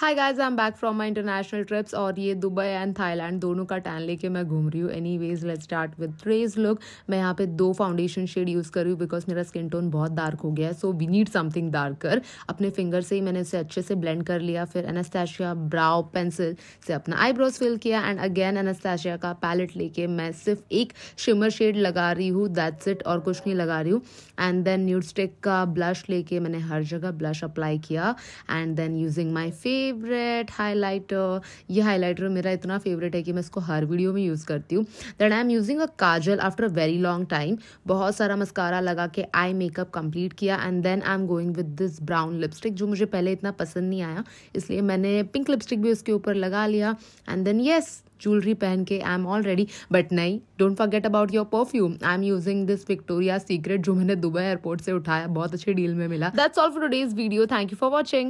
hi guys I am back from my international trips और ये Dubai and Thailand दोनों का टैन लेके मैं घूम रही हूँ anyways let start with ट्रेज लुक मैं यहाँ पे दो फाउंडेशन शेड यूज़ कर रही हूँ बिकॉज मेरा स्किन टोन बहुत डार्क हो गया है so we need something darker अपने फिंगर से ही मैंने उसे अच्छे से ब्लेंड कर लिया फिर एनास्टैशिया ब्राउ पेंसिल से अपना आईब्रोज फिल किया एंड अगेन एनास्टैशिया का पैलेट लेके मैं सिर्फ एक शिमर शेड लगा रही हूँ दैट्स इट और कुछ नहीं लगा रही हूँ एंड देन न्यूड स्टिक का ब्लश लेके मैंने हर जगह ब्लश अप्लाई किया and then using my face favourite highlighter ये हाईलाइटर मेरा इतना फेवरेट है कि मैं इसको हर वीडियो में यूज़ करती हूँ that I am using a kajal after a very long time बहुत सारा मस्कारा लगा के आई मेकअप कंप्लीट किया and then I am going with this brown lipstick जो मुझे पहले इतना पसंद नहीं आया इसलिए मैंने पिंक लिपस्टिक भी उसके ऊपर लगा लिया एंड देन येस ज्वेलरी पहन के I am all ready but नहीं don't forget about your perfume I am using this Victoria secret जो मैंने दुबई एयरपोर्ट से उठाया बहुत अच्छी डील में मिला that's all for today's video thank you for watching